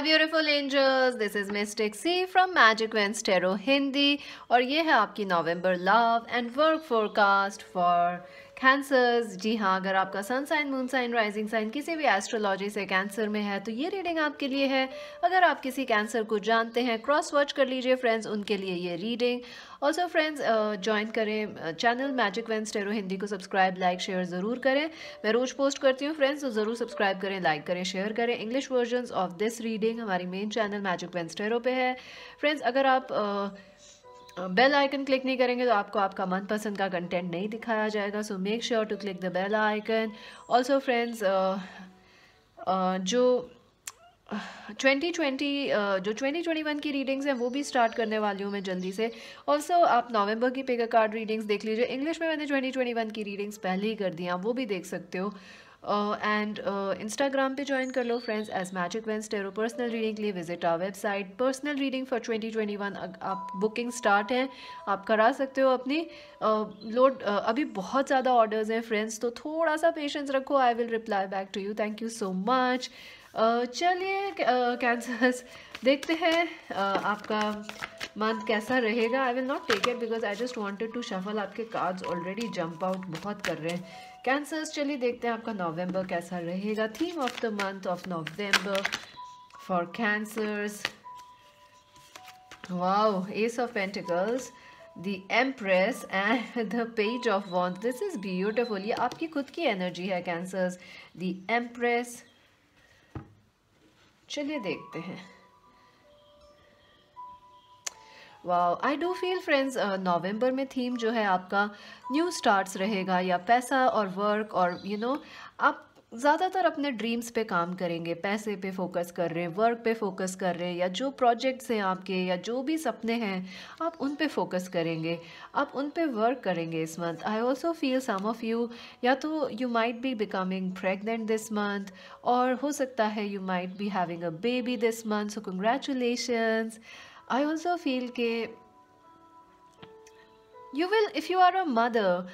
High beautiful angels this is Mystic C from Magic veins tarot Hindi और ये है आपकी November love and work forecast for Cancers जी हाँ अगर आपका sun sign moon sign rising sign किसी भी एस्ट्रोलॉजी से कैंसर में है तो ये रीडिंग आपके लिए है अगर आप किसी कैंसर को जानते हैं क्रॉस वॉच कर लीजिए फ्रेंड्स उनके लिए ये रीडिंग ऑल्सो फ्रेंड्स ज्वाइन करें channel magic van stereo Hindi को सब्सक्राइब लाइक शेयर ज़रूर करें मैं रोज़ पोस्ट करती हूँ फ्रेंड्स तो ज़रूर सब्सक्राइब करें लाइक करें शेयर करें English version of this reading हमारी main channel magic van stereo पे है फ्रेंड्स अगर आप बेल आइकन क्लिक नहीं करेंगे तो आपको आपका मनपसंद का कंटेंट नहीं दिखाया जाएगा so make sure to click the bell icon also friends जो ट्वेंटी ट्वेंटी जो ट्वेंटी ट्वेंटी वन की रीडिंग्स हैं वो भी स्टार्ट करने वाली हूँ मैं जल्दी से ऑल्सो आप नवंबर की पेगा कार्ड रीडिंग्स देख लीजिए इंग्लिश में मैंने ट्वेंटी ट्वेंटी वन की रीडिंग्स पहले ही कर दी हैं वो भी देख सकते हो एंड uh, इंस्टाग्राम uh, पे ज्वाइन कर लो friends as magic veins Tarot personal reading के लिए visit our website personal reading for twenty twenty one आप बुकिंग स्टार्ट हैं आप करा सकते हो अपनी लोड uh, uh, अभी बहुत ज़्यादा ऑर्डर्स हैं फ्रेंड्स तो थोड़ा सा पेशेंस रखो I will reply back to you thank you so much चलिए कैंसर्स देखते हैं आपका मंथ कैसा रहेगा I will not take it because I just wanted to shuffle आपके कार्ड्स ऑलरेडी जंप आउट बहुत कर रहे हैं कैंसर्स चलिए देखते हैं आपका नवंबर कैसा रहेगा theme of the month of November for Cancers wow ace of pentacles the Empress and the page of wands this is beautiful ये आपकी खुद की एनर्जी है कैंसर्स द एम्प्रेस चलिए देखते हैं वाह I do feel friends November में थीम जो है आपका न्यू स्टार्ट्स रहेगा या पैसा और वर्क और यू you नो know, आप ज़्यादातर अपने ड्रीम्स पे काम करेंगे पैसे पे फोकस कर रहे हैं वर्क पे फोकस कर रहे हैं या जो प्रोजेक्ट्स हैं आपके या जो भी सपने हैं आप उन पे फोकस करेंगे आप उन पे वर्क करेंगे इस month I also feel some of you या तो you might be becoming pregnant this month और हो सकता है you might be having a baby this month so congratulations I also feel के you will if you are a mother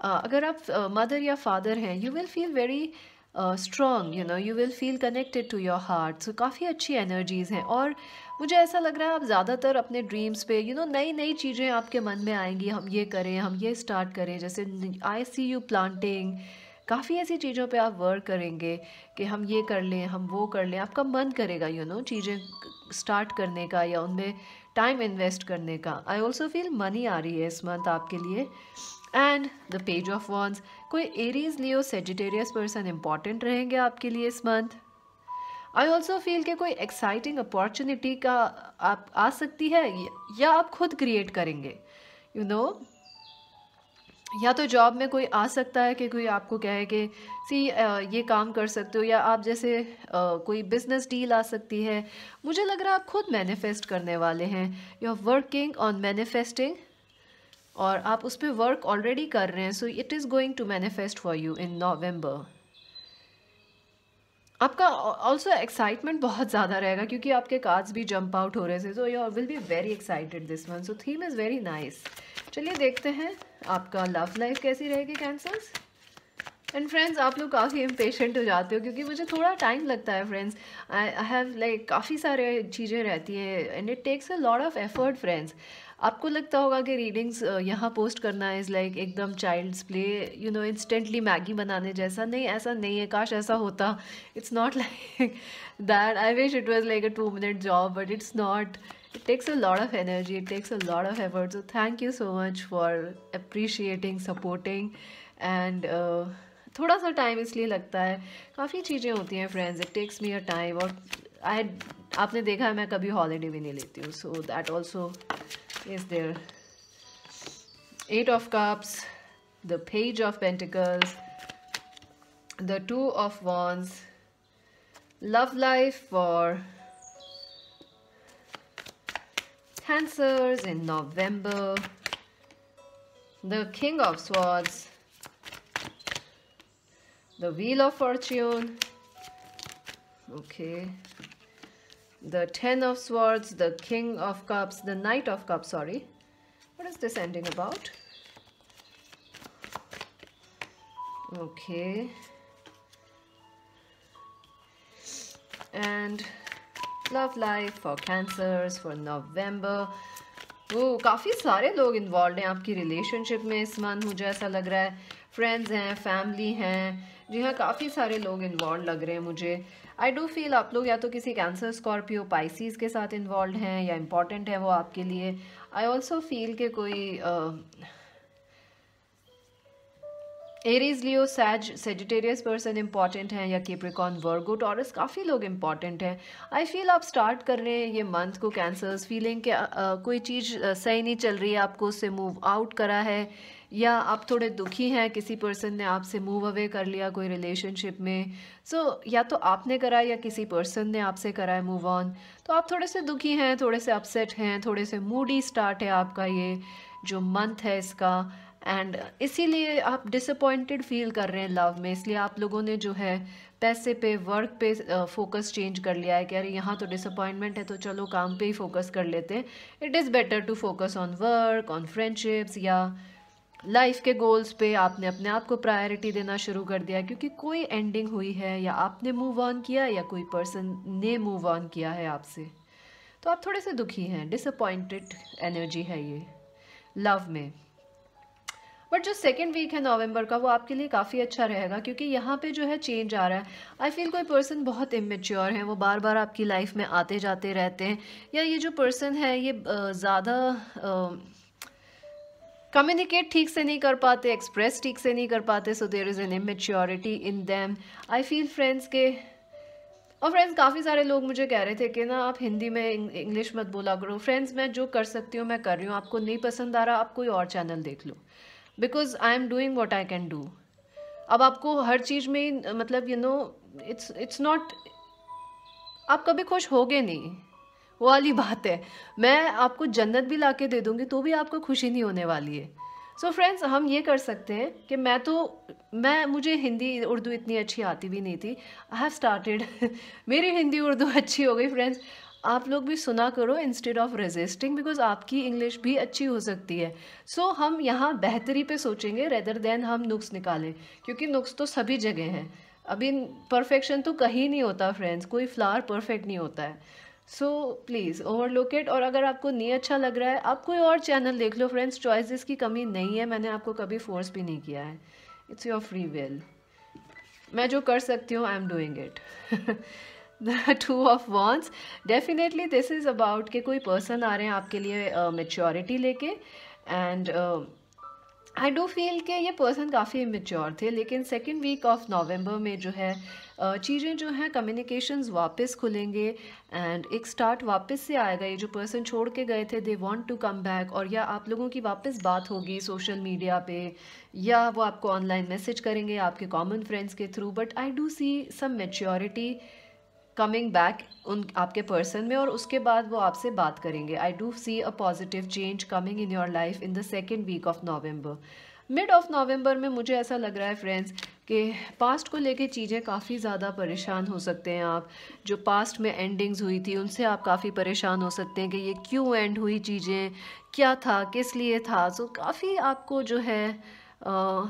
अगर आप mother uh, या फादर हैं you will feel very strong you know you will feel connected to your heart so काफ़ी अच्छी energies हैं और मुझे ऐसा लग रहा है आप ज़्यादातर अपने ड्रीम्स पे यू नो नई नई चीज़ें आपके मन में आएंगी हम ये करें हम ये स्टार्ट करें जैसे आई सी यू प्लांटिंग काफ़ी ऐसी चीज़ों पे आप वर्क करेंगे कि हम ये कर लें हम वो कर लें आपका मन करेगा यू नो चीज़ें स्टार्ट करने का या उनमें टाइम इन्वेस्ट करने का आई ऑल्सो फील मनी आ रही है इस मंथ आपके लिए and the page of wands कोई Aries Leo Sagittarius person important रहेंगे आपके लिए इस मंथ आई ऑल्सो फील कि कोई एक्साइटिंग अपॉर्चुनिटी का आप आ सकती है या आप खुद क्रिएट करेंगे यू you नो know, या तो जॉब में कोई आ सकता है कि कोई आपको कहे कि सी ये काम कर सकते हो या आप जैसे कोई बिजनेस डील आ सकती है मुझे लग रहा है आप खुद मैनिफेस्ट करने वाले हैं you are working on manifesting और आप उस पर वर्क ऑलरेडी कर रहे हैं so it is going to manifest for you in November आपका ऑल्सो एक्साइटमेंट बहुत ज़्यादा रहेगा क्योंकि आपके कार्ड्स भी जंप आउट हो रहे थे so you will be very excited this one so theme is very nice चलिए देखते हैं आपका लव लाइफ कैसी रहेगी कैंसर्स एंड फ्रेंड्स आप लोग काफ़ी इम्पेशेंट हो जाते हो क्योंकि मुझे थोड़ा टाइम लगता है फ्रेंड्स आई हैव लाइक काफ़ी सारे चीज़ें रहती हैं and it takes a lot of effort friends आपको लगता होगा कि रीडिंग्स यहाँ पोस्ट करना इज़ लाइक एकदम child's play you know instantly Maggi बनाने जैसा नहीं ऐसा नहीं है काश ऐसा होता it's not like that I wish it was like a two minute job but it's not it takes a lot of energy it takes a lot of effort so thank you so much for appreciating supporting and uh, थोड़ा सा time इसलिए लगता है काफ़ी चीज़ें होती हैं friends it takes me a time और आई आपने देखा है मैं कभी हॉलीडे भी नहीं लेती हूँ so that also is there eight of cups the page of pentacles the two of wands love life for cancers in november the king of swords the Wheel of Fortune, okay, the Ten of Swords, the King of Cups, the Knight of Cups, sorry. What is this ending about? Okay. And love life for cancers for November. Oh, काफ़ी सारे लोग involved हैं आपकी relationship में इस month. मुझे ऐसा लग रहा है हैं हैं जी हाँ काफ़ी सारे लोग इन्वॉल्व लग रहे हैं मुझे आई डू फील आप लोग या तो किसी कैंसर स्कॉर्पियो पाइसीज के साथ इन्वॉल्व हैं या इम्पॉर्टेंट है वो आपके लिए आई ऑल्सो फील के कोई एरीज लियो सैज सेजिटेरियस पर्सन इंपॉर्टेंट हैं या केप्रिकॉन वर्गो टॉरस काफ़ी लोग इंपॉर्टेंट हैं आई फील आप स्टार्ट कर रहे हैं ये मंथ को कैंसर्स फीलिंग के आ, आ, कोई चीज़ सही नहीं चल रही है आपको उससे मूव आउट करा है या आप थोड़े दुखी हैं किसी पर्सन ने आपसे मूव अवे कर लिया कोई रिलेशनशिप में सो so, या तो आपने करा या किसी पर्सन ने आपसे करा है मूव ऑन तो आप थोड़े से दुखी हैं थोड़े से अपसेट हैं थोड़े से मूडी स्टार्ट है आपका ये जो मंथ है इसका एंड इसीलिए आप डिसअपॉइंटेड फील कर रहे हैं लव में इसलिए आप लोगों ने जो है पैसे पे वर्क पे फोकस चेंज कर लिया है कि अरे यहाँ तो डिसअपॉइंटमेंट है तो चलो काम पे ही फोकस कर लेते हैं it is better to focus on work on friendships या लाइफ के गोल्स पे आपने अपने आप को प्रायोरिटी देना शुरू कर दिया क्योंकि कोई एंडिंग हुई है या आपने मूव ऑन किया या कोई पर्सन ने मूव ऑन किया है आपसे तो आप थोड़े से दुखी हैं डिसअपॉइंटेड एनर्जी है ये लव में बट जो सेकेंड वीक है नवंबर का वो आपके लिए काफ़ी अच्छा रहेगा क्योंकि यहाँ पे जो है चेंज आ रहा है आई फील कोई पर्सन बहुत इमेच्योर है वो बार बार आपकी लाइफ में आते जाते रहते हैं या ये जो पर्सन है ये ज़्यादा कम्युनिकेट ठीक से नहीं कर पाते एक्सप्रेस ठीक से नहीं कर पाते so there is an immaturity in them I feel friends के और फ्रेंड्स काफ़ी सारे लोग मुझे कह रहे थे कि ना आप हिंदी में इंग्लिश मत बोला करो फ्रेंड्स मैं जो कर सकती हूँ मैं कर रही हूँ आपको नहीं पसंद आ रहा आप कोई और चैनल देख लो because I am doing what I can do अब आपको हर चीज़ में मतलब you know it's it's not आप कभी खुश होगे नहीं वो वाली बात है मैं आपको जन्नत भी ला के दे दूँगी तो भी आपको खुशी नहीं होने वाली है सो so फ्रेंड्स हम ये कर सकते हैं कि मैं तो मैं मुझे हिंदी उर्दू इतनी अच्छी आती भी नहीं थी आई हैव स्टार्टेड मेरी हिंदी उर्दू अच्छी हो गई फ्रेंड्स आप लोग भी सुना करो इंस्टेड ऑफ रेजिस्टिंग बिकॉज आपकी इंग्लिश भी अच्छी हो सकती है सो so, हम यहाँ बेहतरी पे सोचेंगे रेदर देन हम नुक्स निकालें क्योंकि नुक्स तो सभी जगह हैं अभी परफेक्शन तो कहीं नहीं होता फ्रेंड्स कोई फ्लावर परफेक्ट नहीं होता है सो प्लीज़ ओवर लोकेट और अगर आपको नहीं अच्छा लग रहा है आप कोई और चैनल देख लो फ्रेंड्स चॉइसेस की कमी नहीं है मैंने आपको कभी फोर्स भी नहीं किया है इट्स योर फ्री विल मैं जो कर सकती हूँ I am doing it the two of wands definitely this is about कि कोई पर्सन आ रहे हैं आपके लिए मेच्योरिटी uh, लेके एंड आई डो फील कि ये पर्सन काफ़ी इमेच्योर थे लेकिन सेकेंड वीक ऑफ नवंबर में जो है चीज़ें जो हैं कम्युनिकेशंस वापस खुलेंगे एंड एक स्टार्ट वापस से आएगा ये जो पर्सन छोड़ के गए थे they want to come back और या आप लोगों की वापस बात होगी सोशल मीडिया पे या वो आपको ऑनलाइन मैसेज करेंगे आपके कॉमन फ्रेंड्स के through but I do see some maturity coming back उन आपके पर्सन में और उसके बाद वो आपसे बात करेंगे I do see a positive change coming in your life in the second week of November mid of November में मुझे ऐसा लग रहा है फ्रेंड्स कि पास्ट को लेके चीज़ें काफ़ी ज़्यादा परेशान हो सकते हैं आप जो पास्ट में एंडिंग्स हुई थी उनसे आप काफ़ी परेशान हो सकते हैं कि ये क्यों एंड हुई चीज़ें क्या था किस लिए था सो काफ़ी आपको जो है आ,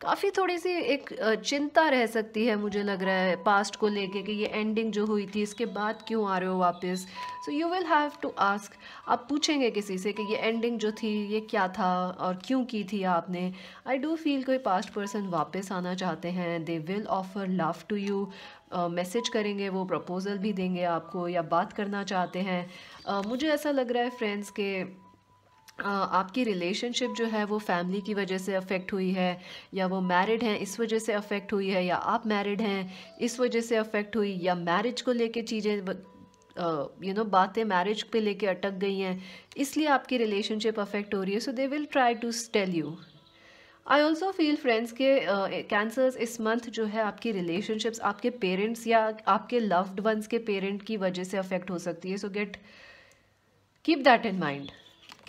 काफ़ी थोड़ी सी एक चिंता रह सकती है मुझे लग रहा है पास्ट को लेके कि ये एंडिंग जो हुई थी इसके बाद क्यों आ रहे हो वापस so you will have to ask आप पूछेंगे किसी से कि ये एंडिंग जो थी ये क्या था और क्यों की थी आपने आई डू फील कोई पास्ट पर्सन वापस आना चाहते हैं they will offer love to you message करेंगे वो प्रपोज़ल भी देंगे आपको या बात करना चाहते हैं uh, मुझे ऐसा लग रहा है फ्रेंड्स के आपकी रिलेशनशिप जो है वो फैमिली की वजह से अफेक्ट हुई है या वो मैरिड हैं इस वजह से अफेक्ट हुई है या आप मैरिड हैं इस वजह से अफेक्ट हुई या मैरिज को लेके चीज़ें यू नो बातें मैरिज पे लेके अटक गई हैं इसलिए आपकी रिलेशनशिप अफेक्ट हो रही है so they will try to tell you I also feel friends के कैंसर्स uh, इस मंथ जो है आपकी रिलेशनशिप्स आपके पेरेंट्स या आपके लव्ड वंस के पेरेंट की वजह से अफेक्ट हो सकती है so get keep that in mind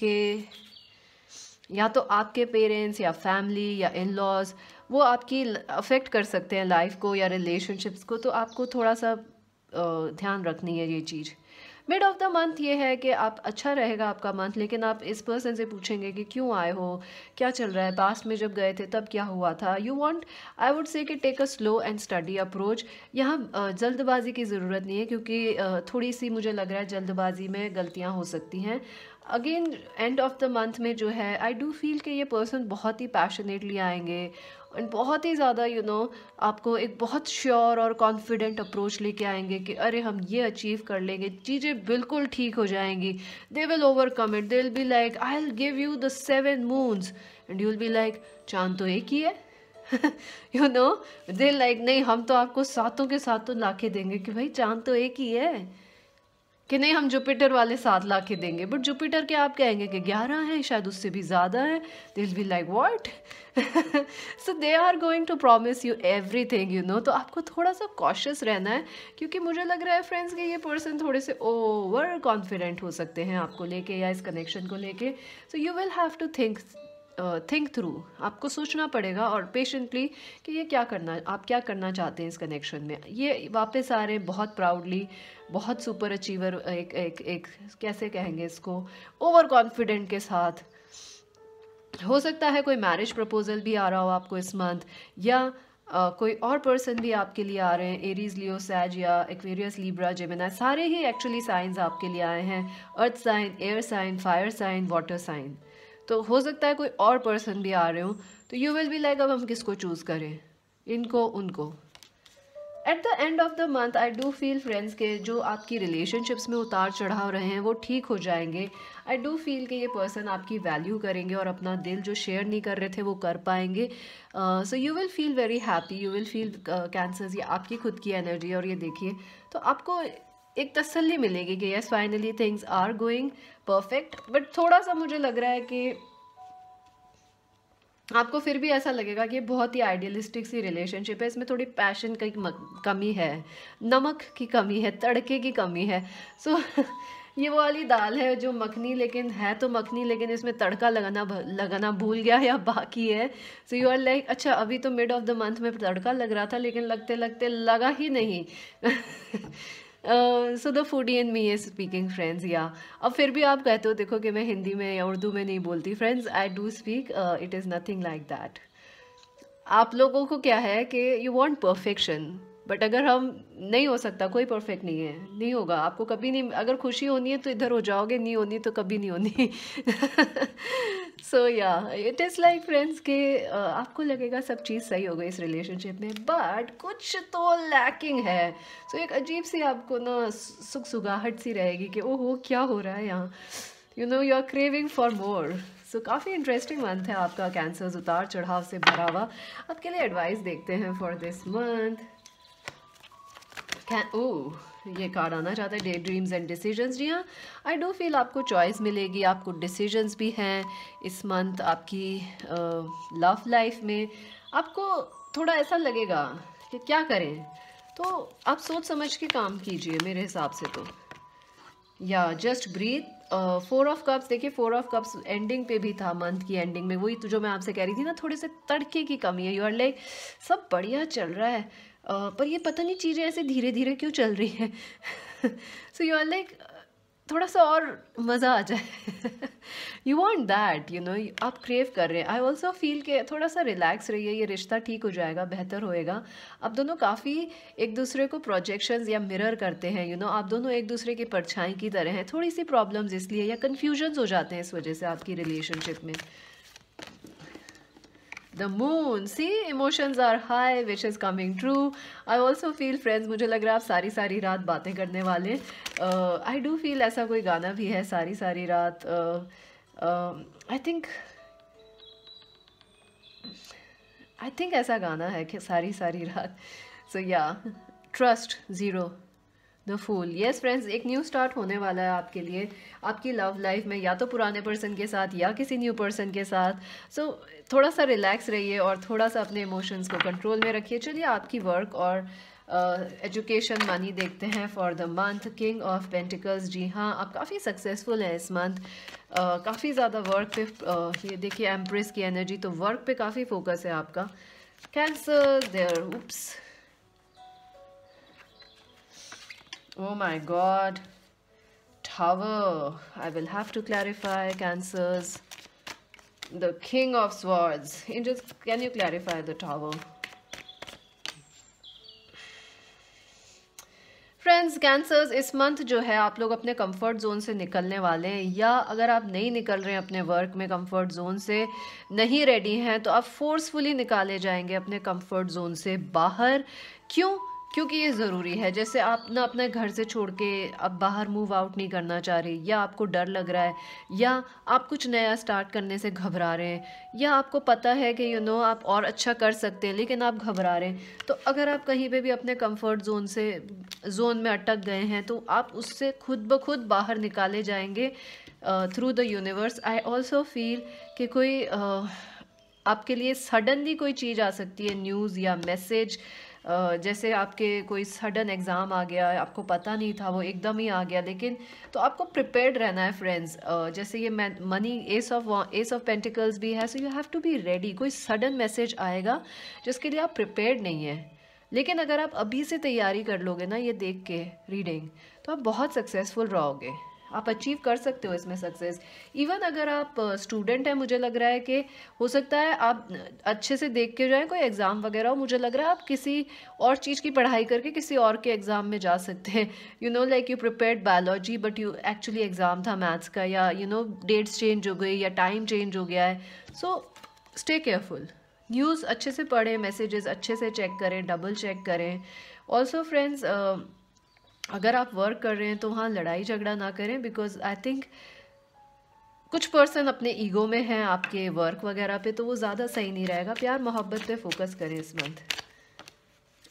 कि या तो आपके पेरेंट्स या फैमिली या इन लॉज वो आपकी अफेक्ट कर सकते हैं लाइफ को या रिलेशनशिप्स को तो आपको थोड़ा सा ध्यान रखनी है ये चीज़ मिड ऑफ़ द मंथ ये है कि आप अच्छा रहेगा आपका मंथ लेकिन आप इस पर्सन से पूछेंगे कि क्यों आए हो क्या चल रहा है पास्ट में जब गए थे तब क्या हुआ था you want I would say कि take a slow and steady approach यहाँ जल्दबाजी की ज़रूरत नहीं है क्योंकि थोड़ी सी मुझे लग रहा है जल्दबाजी में गलतियाँ हो सकती हैं again end of the month में जो है आई डू फील कि ये पर्सन बहुत ही पैशनेटली आएंगे एंड बहुत ही ज़्यादा यू नो आपको एक बहुत श्योर और कॉन्फिडेंट अप्रोच लेके आएंगे कि अरे हम ये अचीव कर लेंगे चीज़ें बिल्कुल ठीक हो जाएंगी they will overcome it they will be like I will give you the seven moons and you will be like चांद तो एक ही है यू नो दे लाइक नहीं हम तो आपको सातों के सातों लाके देंगे कि भाई चांद तो एक ही है कि नहीं हम जुपिटर वाले सात लाख के देंगे बट जुपिटर के आप कहेंगे कि ग्यारह है शायद उससे भी ज़्यादा है दिल be like what so they are going to promise you everything you know तो आपको थोड़ा सा कॉशियस रहना है क्योंकि मुझे लग रहा है फ्रेंड्स कि ये पर्सन थोड़े से ओवर कॉन्फिडेंट हो सकते हैं आपको लेके या इस कनेक्शन को लेके so you will have to think think through आपको सोचना पड़ेगा और पेशेंटली कि ये क्या करना आप क्या करना चाहते हैं इस कनेक्शन में ये वापस आ रहे हैं बहुत प्राउडली बहुत सुपर अचीवर एक एक एक कैसे कहेंगे इसको ओवर कॉन्फिडेंट के साथ हो सकता है कोई मैरिज प्रपोजल भी आ रहा हो आपको इस मंथ या Uh, कोई और पर्सन भी आपके लिए आ रहे हैं एरीज लियो सैज या एक्वेरियस लीब्रा जेमिना सारे ही एक्चुअली साइंस आपके लिए आए हैं earth sign air sign fire sign water sign तो हो सकता है कोई और पर्सन भी आ रहे हो तो यू विल बी लाइक अब हम किसको चूज़ करें इनको उनको at the end of the month I do feel friends के जो आपकी रिलेशनशिप्स में उतार चढ़ाव रहे हैं वो ठीक हो जाएंगे आई डू फील कि ये पर्सन आपकी वैल्यू करेंगे और अपना दिल जो शेयर नहीं कर रहे थे वो कर पाएंगे so you will feel very happy you will feel cancers ये आपकी खुद की एनर्जी और ये देखिए तो आपको एक तसल्ली मिलेगी कि yes finally things are going perfect but थोड़ा सा मुझे लग रहा है कि आपको फिर भी ऐसा लगेगा कि बहुत ही आइडियलिस्टिक सी रिलेशनशिप है इसमें थोड़ी पैशन की कमी है नमक की कमी है तड़के की कमी है सो so, ये वो वाली दाल है जो मखनी लेकिन है तो मखनी लेकिन इसमें तड़का लगाना लगाना भूल गया या बाकी है सो यू आर लाइक अच्छा अभी तो मिड ऑफ द मंथ में तड़का लग रहा था लेकिन लगते लगते लगा ही नहीं so the foodie and me is speaking friends या अब फिर भी आप कहते हो देखो कि मैं हिंदी में या उर्दू में नहीं बोलती friends I do speak it is nothing like that आप लोगों को क्या है कि यू वॉन्ट परफेक्शन बट अगर हम नहीं हो सकता कोई परफेक्ट नहीं है नहीं होगा आपको कभी नहीं अगर खुशी होनी है तो इधर हो जाओगे नहीं होनी तो कभी नहीं होनी सो या इट इज़ लाइक फ्रेंड्स के आपको लगेगा सब चीज़ सही हो गई इस रिलेशनशिप में बट कुछ तो लैकिंग है सो so, एक अजीब सी आपको ना सुख सुगाहट सी रहेगी कि ओहो क्या हो रहा है यहाँ you know you are craving for more so काफ़ी इंटरेस्टिंग मंथ है आपका कैंसर्स उतार चढ़ाव से भरा हुआ आपके लिए एडवाइस देखते हैं फॉर दिस मंथ ओ ये कार्ड आना चाहता है डे ड्रीम्स एंड डिसीजंस जी हाँ आई डो फील आपको चॉइस मिलेगी आपको डिसीजंस भी हैं इस मंथ आपकी लव लाइफ में आपको थोड़ा ऐसा लगेगा कि क्या करें तो आप सोच समझ के काम कीजिए मेरे हिसाब से तो या just breathe four of cups देखिए फोर ऑफ कप्स एंडिंग पे भी था मंथ की एंडिंग में वही तो जो मैं आपसे कह रही थी ना थोड़े से तड़के की कमी है यू आर लाइक सब बढ़िया चल रहा है पर ये पता नहीं चीज़ें ऐसे धीरे धीरे क्यों चल रही हैं सो यू आर लाइक थोड़ा सा और मज़ा आ जाए you want that you know आप क्रेव कर रहे हैं आई ऑल्सो फील के थोड़ा सा रिलैक्स रहिए ये रिश्ता ठीक हो जाएगा बेहतर होएगा आप दोनों काफ़ी एक दूसरे को प्रोजेक्शन या मिरर करते हैं यू you नो know, आप दोनों एक दूसरे की परछाई की तरह हैं थोड़ी सी प्रॉब्लम्स इसलिए या कन्फ्यूजन्स हो जाते हैं इस वजह से आपकी रिलेशनशिप में the moon see emotions are high which is coming true I also feel friends मुझे लग रहा है आप सारी सारी रात बातें करने वाले आई डू फील ऐसा कोई गाना भी है सारी सारी रात आई थिंक आई थिंक ऐसा गाना है कि सारी सारी रात सो या trust zero the fool yes friends एक न्यू स्टार्ट होने वाला है आपके लिए आपकी लव लाइफ में या तो पुराने पर्सन के साथ या किसी न्यू पर्सन के साथ सो so, थोड़ा सा रिलैक्स रहिए और थोड़ा सा अपने इमोशंस को कंट्रोल में रखिए चलिए आपकी वर्क और एजुकेशन uh, मनी देखते हैं for the month king of pentacles जी हाँ आप काफ़ी सक्सेसफुल हैं इस मंथ uh, काफ़ी ज़्यादा वर्क पे uh, ये देखिए एम्प्रेस की एनर्जी तो वर्क पे काफ़ी फोकस है आपका cancer there oops oh my god tower i will have to clarify cancers the king of swords angels can you clarify the tower friends cancers इस मंथ जो है आप लोग अपने कंफर्ट जोन से निकलने वाले हैं या अगर आप नहीं निकल रहे हैं अपने वर्क में कंफर्ट जोन से नहीं रेडी हैं तो आप फोर्सफुली निकाले जाएंगे अपने कंफर्ट जोन से बाहर क्यों क्योंकि ये ज़रूरी है जैसे आप ना अपने घर से छोड़ के अब बाहर मूव आउट नहीं करना चाह रहे या आपको डर लग रहा है या आप कुछ नया स्टार्ट करने से घबरा रहे हैं या आपको पता है कि यू you नो know, आप और अच्छा कर सकते हैं लेकिन आप घबरा रहे हैं तो अगर आप कहीं पे भी अपने कंफर्ट जोन से जोन में अटक गए हैं तो आप उससे खुद ब खुद बाहर निकाले जाएंगे through the universe I also feel कि कोई uh, आपके लिए सडनली कोई चीज़ आ सकती है न्यूज़ या मैसेज जैसे आपके कोई सडन एग्ज़ाम आ गया आपको पता नहीं था वो एकदम ही आ गया लेकिन तो आपको प्रिपेयर्ड रहना है फ्रेंड्स जैसे ये money ace of ace of pentacles भी है so you have to be ready कोई सडन मैसेज आएगा जिसके लिए आप प्रिपेयर्ड नहीं है लेकिन अगर आप अभी से तैयारी कर लोगे ना ये देख के रीडिंग तो आप बहुत सक्सेसफुल रहोगे आप अचीव कर सकते हो इसमें सक्सेस इवन अगर आप स्टूडेंट हैं मुझे लग रहा है कि हो सकता है आप अच्छे से देख के जाएं कोई एग्ज़ाम वगैरह हो मुझे लग रहा है आप किसी और चीज़ की पढ़ाई करके किसी और के एग्ज़ाम में जा सकते हैं you know like you prepare biology but you actually exam था मैथ्स का या यू नो डेट्स चेंज हो गई या टाइम चेंज हो गया है सो स्टे केयरफुल न्यूज़ अच्छे से पढ़ें मैसेजेस अच्छे से चेक करें डबल चेक करें ऑल्सो फ्रेंड्स अगर आप वर्क कर रहे हैं तो वहाँ लड़ाई झगड़ा ना करें बिकॉज आई थिंक कुछ पर्सन अपने ईगो में हैं आपके वर्क वगैरह पे तो वो ज़्यादा सही नहीं रहेगा प्यार मोहब्बत पे फोकस करें इस मंथ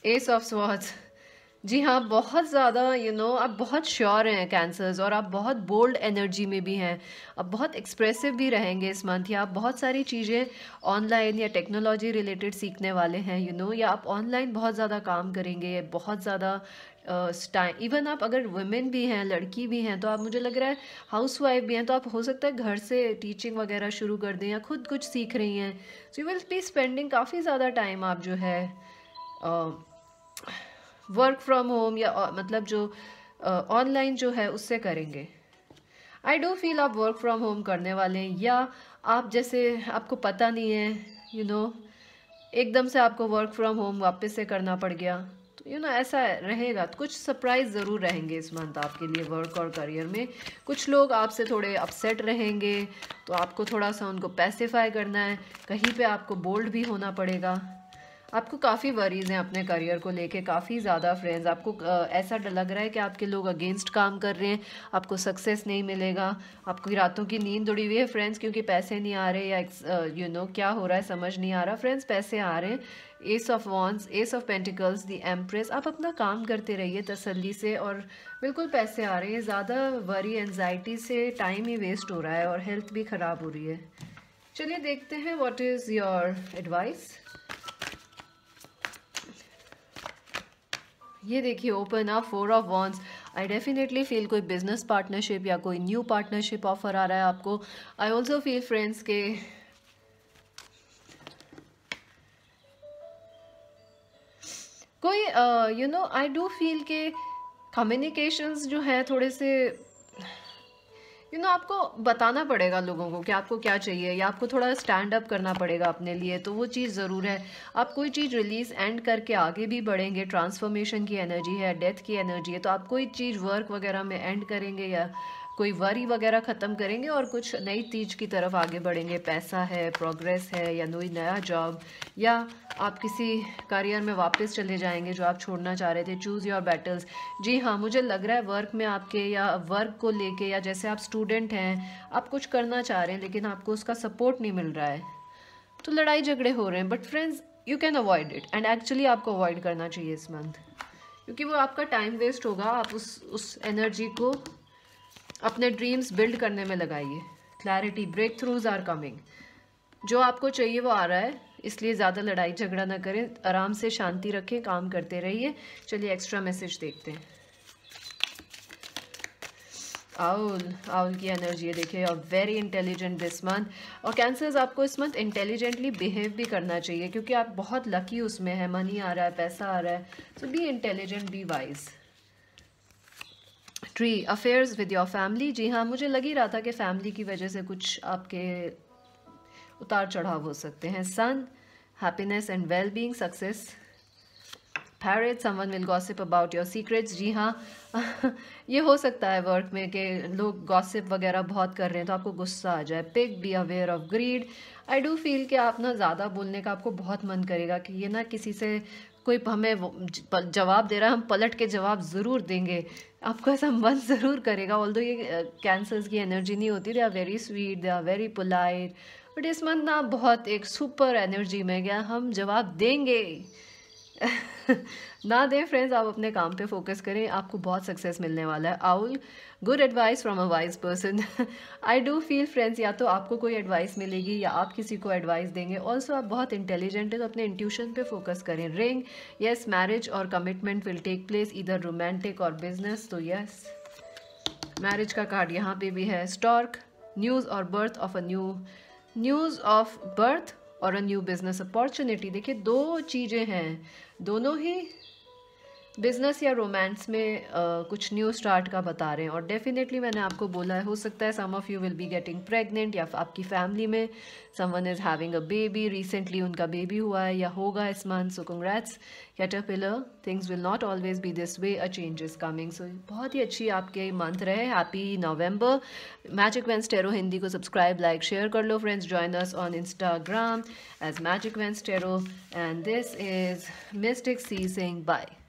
एस ऑफ स्वाथ्स जी हाँ बहुत ज़्यादा यू नो आप बहुत श्योर हैं कैंसर्स और आप बहुत बोल्ड एनर्जी में भी हैं आप बहुत एक्सप्रेसिव भी रहेंगे इस मंथ या आप बहुत सारी चीज़ें ऑनलाइन या टेक्नोलॉजी रिलेटेड सीखने वाले हैं यू you नो know, या आप ऑनलाइन बहुत ज़्यादा काम करेंगे बहुत ज़्यादा टाइम uh, इवन आप अगर वुमेन भी हैं लड़की भी हैं तो आप मुझे लग रहा है हाउस वाइफ भी हैं तो आप हो सकता है घर से टीचिंग वगैरह शुरू कर दें या खुद कुछ सीख रही हैं so you will be spending काफ़ी ज़्यादा टाइम आप जो है uh, वर्क फ्रॉम होम या uh, मतलब जो ऑनलाइन uh, जो है उससे करेंगे आई डोंट फील आप वर्क फ्रॉम होम करने वाले हैं या आप जैसे आपको पता नहीं है यू you नो know, एकदम से आपको वर्क फ्रॉम होम वापस से करना पड़ गया तो यू नो ऐसा रहेगा तो कुछ सरप्राइज ज़रूर रहेंगे इस मंथ आपके लिए वर्क और करियर में कुछ लोग आपसे थोड़े अपसेट रहेंगे तो आपको थोड़ा सा उनको पैसिफाई करना है कहीं पे आपको बोल्ड भी होना पड़ेगा आपको काफ़ी वरीज हैं अपने करियर को लेके काफ़ी ज़्यादा फ्रेंड्स आपको ऐसा लग रहा है कि आपके लोग अगेंस्ट काम कर रहे हैं आपको सक्सेस नहीं मिलेगा आपकी रातों की नींद उड़ी हुई है फ्रेंड्स क्योंकि पैसे नहीं आ रहे या यू नो क्या हो रहा है समझ नहीं आ रहा फ्रेंड्स पैसे आ रहे हैं ace of wands ace of pentacles the empress आप अपना काम करते रहिए तसल्ली से और बिल्कुल पैसे आ रहे हैं ज़्यादा वरी एनजाइटी से टाइम ही वेस्ट हो रहा है और हेल्थ भी ख़राब हो रही है चलिए देखते हैं व्हाट इज़ योर एडवाइस ये देखिए open up four of wands I definitely feel कोई बिजनेस पार्टनरशिप या कोई न्यू पार्टनरशिप ऑफर आ रहा है आपको आई ऑल्सो फील फ्रेंड्स के कोई you know I do feel के कम्युनिकेशंस जो है थोड़े से यू नो आपको बताना पड़ेगा लोगों को कि आपको क्या चाहिए या आपको थोड़ा स्टैंड अप करना पड़ेगा अपने लिए तो वो चीज़ ज़रूर है आप कोई चीज़ रिलीज़ एंड करके आगे भी बढ़ेंगे ट्रांसफॉर्मेशन की एनर्जी है डेथ की एनर्जी है तो आप कोई चीज़ वर्क वगैरह में एंड करेंगे या कोई वरी वगैरह ख़त्म करेंगे और कुछ नई तीज की तरफ आगे बढ़ेंगे पैसा है प्रोग्रेस है या कोई नया जॉब या आप किसी करियर में वापस चले जाएंगे जो आप छोड़ना चाह रहे थे चूज़ योर बैटल्स जी हाँ मुझे लग रहा है वर्क में आपके या वर्क को लेके या जैसे आप स्टूडेंट हैं आप कुछ करना चाह रहे हैं लेकिन आपको उसका सपोर्ट नहीं मिल रहा है तो लड़ाई झगड़े हो रहे हैं but friends you can avoid it and actually आपको अवॉइड करना चाहिए इस मंथ क्योंकि वो आपका टाइम वेस्ट होगा आप उस उस एनर्जी को अपने ड्रीम्स बिल्ड करने में लगाइए clarity breakthroughs are coming जो आपको चाहिए वो आ रहा है इसलिए ज़्यादा लड़ाई झगड़ा ना करें आराम से शांति रखें काम करते रहिए चलिए एक्स्ट्रा मैसेज देखते हैं आउल आउल की एनर्जी है देखिए और वेरी इंटेलिजेंट दिस मंथ और कैंसर्स आपको इस मंथ इंटेलिजेंटली बिहेव भी करना चाहिए क्योंकि आप बहुत लकी उसमें है मनी आ रहा है पैसा आ रहा है so be intelligent be wise tree affairs with your family जी हाँ मुझे लग ही रहा था कि फैमिली की वजह से कुछ आपके उतार चढ़ाव हो सकते हैं sun happiness and well being success parrot someone will gossip about your secrets जी हाँ ये हो सकता है वर्क में कि लोग गॉसिप वगैरह बहुत कर रहे हैं तो आपको गुस्सा आ जाए pig be aware of greed I do feel कि आप ना ज़्यादा बोलने का आपको बहुत मन करेगा कि ये ना किसी से कोई हमें जवाब दे रहा है हम पलट के जवाब ज़रूर देंगे आपको ऐसा मन ज़रूर करेगा ऑल ये कैंसर्स की एनर्जी नहीं होती they are very sweet they are very polite but इस मंथ ना बहुत एक सुपर एनर्जी में गया हम जवाब देंगे ना दें फ्रेंड्स आप अपने काम पे फोकस करें आपको बहुत सक्सेस मिलने वाला है owl good advice from a wise person I do feel friends या तो आपको कोई एडवाइस मिलेगी या आप किसी को एडवाइस देंगे ऑल्सो आप बहुत इंटेलिजेंट हैं तो अपने इंट्यूशन पे फोकस करें रिंग येस मैरिज और कमिटमेंट विल टेक प्लेस इधर रोमांटिक और बिजनेस तो यस मैरिज का कार्ड यहाँ पे भी है स्टॉर्क न्यूज़ और birth of a new news of birth और अ न्यू बिज़नेस अपॉर्चुनिटी देखिए दो चीज़ें हैं दोनों ही बिज़नेस या रोमांस में आ, कुछ न्यू स्टार्ट का बता रहे हैं और डेफिनेटली मैंने आपको बोला है हो सकता है some of you will be getting pregnant या आपकी फैमिली में someone is having a baby recently उनका बेबी हुआ है या होगा इस month so congrats pillar things will not always be this way a change is coming so बहुत ही अच्छी आपके मंथ रहे happy November magic veins tarot Hindi को सब्सक्राइब लाइक शेयर कर लो friends join us on Instagram as magic veins tarot and this is mystic sea sing bye